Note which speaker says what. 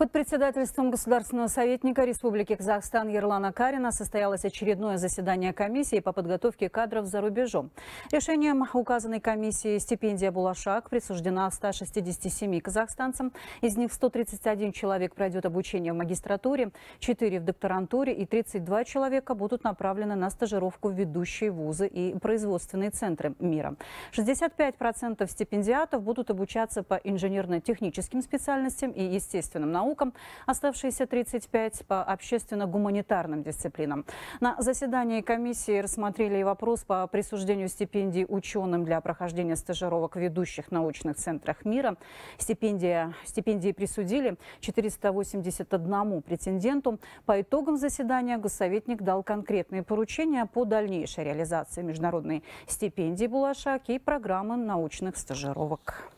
Speaker 1: Под председательством государственного советника Республики Казахстан Ерлана Карина состоялось очередное заседание комиссии по подготовке кадров за рубежом. Решением указанной комиссии стипендия «Булашак» присуждена 167 казахстанцам. Из них 131 человек пройдет обучение в магистратуре, 4 в докторантуре и 32 человека будут направлены на стажировку в ведущие вузы и производственные центры мира. 65% стипендиатов будут обучаться по инженерно-техническим специальностям и естественным наукам наукам, оставшиеся 35 по общественно-гуманитарным дисциплинам. На заседании комиссии рассмотрели и вопрос по присуждению стипендий ученым для прохождения стажировок в ведущих научных центрах мира. Стипендия, стипендии присудили 481 претенденту. По итогам заседания госсоветник дал конкретные поручения по дальнейшей реализации международной стипендии Булашак и программы научных стажировок.